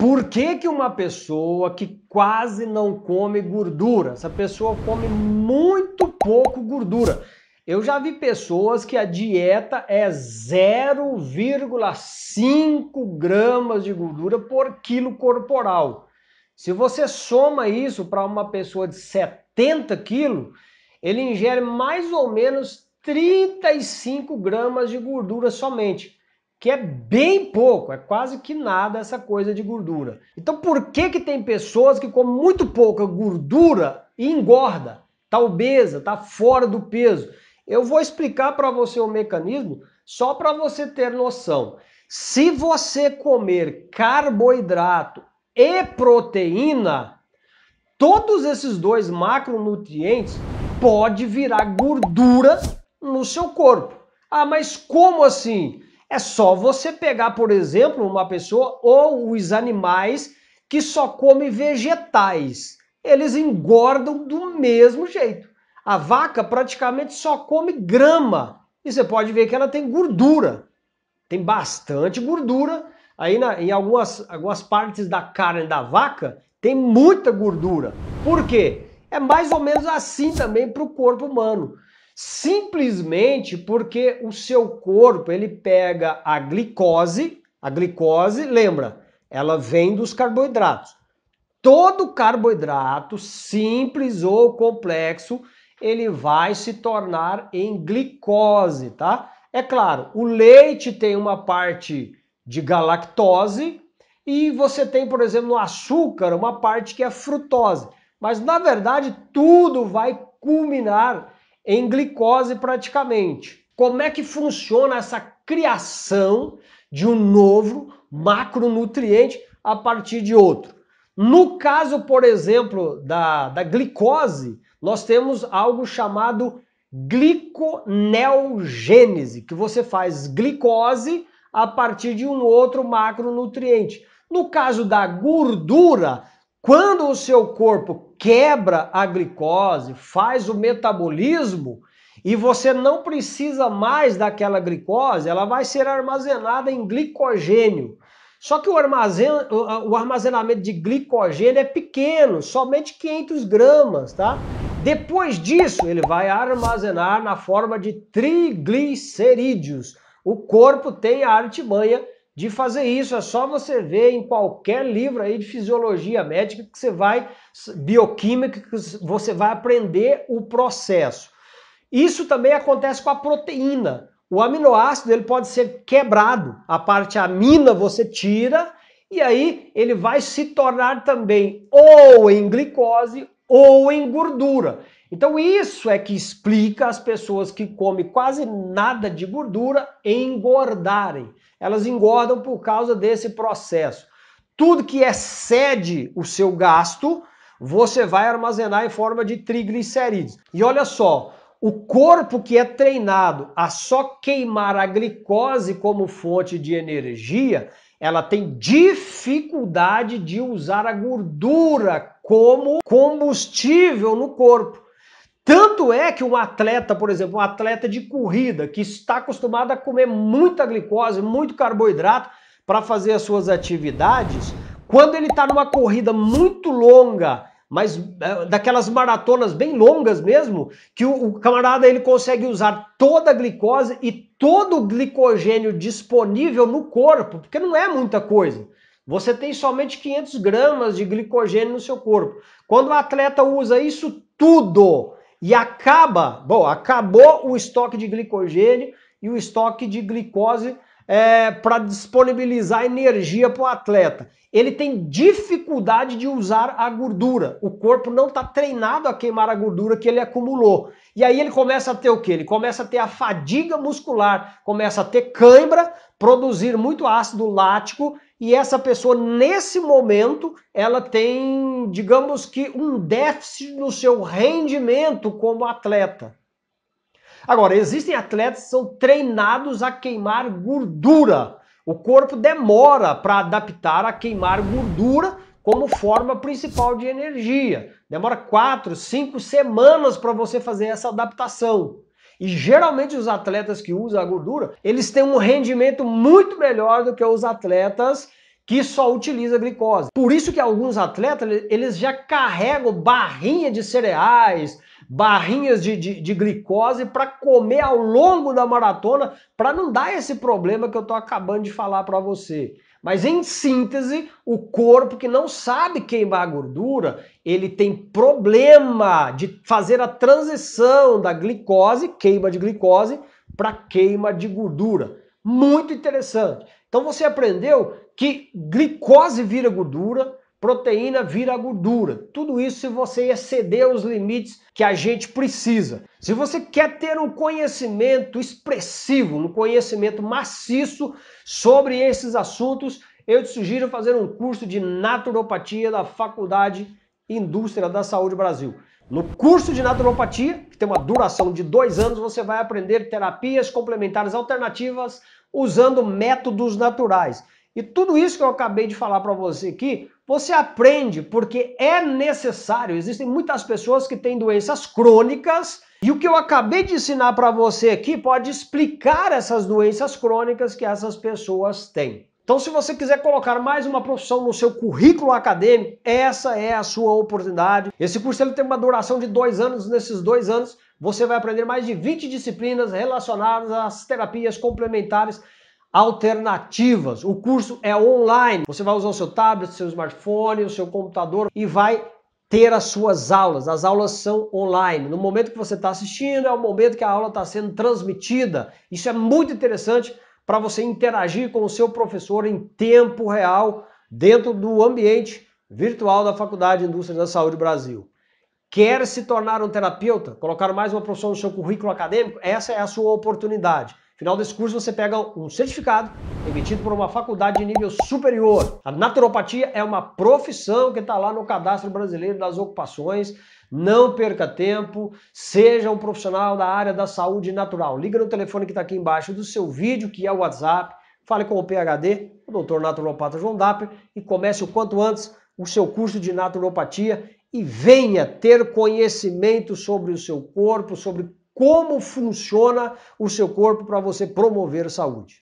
Por que, que uma pessoa que quase não come gordura, essa pessoa come muito pouco gordura? Eu já vi pessoas que a dieta é 0,5 gramas de gordura por quilo corporal. Se você soma isso para uma pessoa de 70 quilos, ele ingere mais ou menos 35 gramas de gordura somente que é bem pouco, é quase que nada essa coisa de gordura. Então por que que tem pessoas que comem muito pouca gordura e engorda? Tá obesa, tá fora do peso. Eu vou explicar para você o mecanismo só para você ter noção. Se você comer carboidrato e proteína, todos esses dois macronutrientes pode virar gordura no seu corpo. Ah, mas como assim? É só você pegar, por exemplo, uma pessoa ou os animais que só comem vegetais. Eles engordam do mesmo jeito. A vaca praticamente só come grama. E você pode ver que ela tem gordura. Tem bastante gordura. Aí na, em algumas, algumas partes da carne da vaca tem muita gordura. Por quê? É mais ou menos assim também para o corpo humano simplesmente porque o seu corpo ele pega a glicose, a glicose, lembra, ela vem dos carboidratos. Todo carboidrato simples ou complexo, ele vai se tornar em glicose, tá? É claro, o leite tem uma parte de galactose e você tem, por exemplo, no açúcar, uma parte que é frutose. Mas na verdade, tudo vai culminar em glicose praticamente. Como é que funciona essa criação de um novo macronutriente a partir de outro? No caso, por exemplo, da, da glicose, nós temos algo chamado gliconeogênese, que você faz glicose a partir de um outro macronutriente. No caso da gordura, quando o seu corpo quebra a glicose, faz o metabolismo e você não precisa mais daquela glicose, ela vai ser armazenada em glicogênio. Só que o, armazen... o armazenamento de glicogênio é pequeno, somente 500 gramas, tá? Depois disso, ele vai armazenar na forma de triglicerídeos. O corpo tem a artimanha de fazer isso. É só você ver em qualquer livro aí de fisiologia médica que você vai, bioquímica, que você vai aprender o processo. Isso também acontece com a proteína. O aminoácido ele pode ser quebrado, a parte amina você tira e aí ele vai se tornar também ou em glicose ou em gordura. Então, isso é que explica as pessoas que comem quase nada de gordura engordarem. Elas engordam por causa desse processo. Tudo que excede o seu gasto, você vai armazenar em forma de triglicerídeos. E olha só, o corpo que é treinado a só queimar a glicose como fonte de energia, ela tem dificuldade de usar a gordura como combustível no corpo. Tanto é que um atleta, por exemplo, um atleta de corrida, que está acostumado a comer muita glicose, muito carboidrato para fazer as suas atividades, quando ele está numa corrida muito longa, mas é, daquelas maratonas bem longas mesmo, que o, o camarada ele consegue usar toda a glicose e todo o glicogênio disponível no corpo, porque não é muita coisa. Você tem somente 500 gramas de glicogênio no seu corpo. Quando o atleta usa isso tudo e acaba, bom, acabou o estoque de glicogênio e o estoque de glicose é, para disponibilizar energia para o atleta. Ele tem dificuldade de usar a gordura. O corpo não está treinado a queimar a gordura que ele acumulou. E aí ele começa a ter o que? Ele começa a ter a fadiga muscular, começa a ter cãibra, produzir muito ácido lático e essa pessoa nesse momento ela tem, digamos que um déficit no seu rendimento como atleta. Agora, existem atletas que são treinados a queimar gordura. O corpo demora para adaptar a queimar gordura como forma principal de energia. Demora quatro, cinco semanas para você fazer essa adaptação. E geralmente os atletas que usam a gordura, eles têm um rendimento muito melhor do que os atletas que só utilizam glicose. Por isso que alguns atletas, eles já carregam barrinha de cereais, barrinhas de, de, de glicose para comer ao longo da maratona, para não dar esse problema que eu estou acabando de falar para você. Mas em síntese, o corpo que não sabe queimar gordura, ele tem problema de fazer a transição da glicose, queima de glicose, para queima de gordura. Muito interessante. Então você aprendeu que glicose vira gordura, proteína vira gordura. Tudo isso se você exceder os limites que a gente precisa. Se você quer ter um conhecimento expressivo, um conhecimento maciço sobre esses assuntos, eu te sugiro fazer um curso de naturopatia da Faculdade Indústria da Saúde Brasil. No curso de naturopatia, que tem uma duração de dois anos, você vai aprender terapias complementares alternativas usando métodos naturais. E tudo isso que eu acabei de falar para você aqui, você aprende porque é necessário. Existem muitas pessoas que têm doenças crônicas e o que eu acabei de ensinar para você aqui pode explicar essas doenças crônicas que essas pessoas têm. Então, se você quiser colocar mais uma profissão no seu currículo acadêmico, essa é a sua oportunidade. Esse curso ele tem uma duração de dois anos. Nesses dois anos, você vai aprender mais de 20 disciplinas relacionadas às terapias complementares alternativas. O curso é online. Você vai usar o seu tablet, seu smartphone, o seu computador e vai ter as suas aulas. As aulas são online. No momento que você está assistindo, é o momento que a aula está sendo transmitida. Isso é muito interessante para você interagir com o seu professor em tempo real dentro do ambiente virtual da Faculdade de Indústria da Saúde Brasil. Quer se tornar um terapeuta? Colocar mais uma profissão no seu currículo acadêmico? Essa é a sua oportunidade final desse curso você pega um certificado emitido por uma faculdade de nível superior. A naturopatia é uma profissão que está lá no Cadastro Brasileiro das Ocupações. Não perca tempo, seja um profissional da área da saúde natural. Liga no telefone que está aqui embaixo do seu vídeo, que é o WhatsApp. Fale com o PHD, o Dr. Naturopata João Dapper, e comece o quanto antes o seu curso de naturopatia e venha ter conhecimento sobre o seu corpo, sobre como funciona o seu corpo para você promover saúde.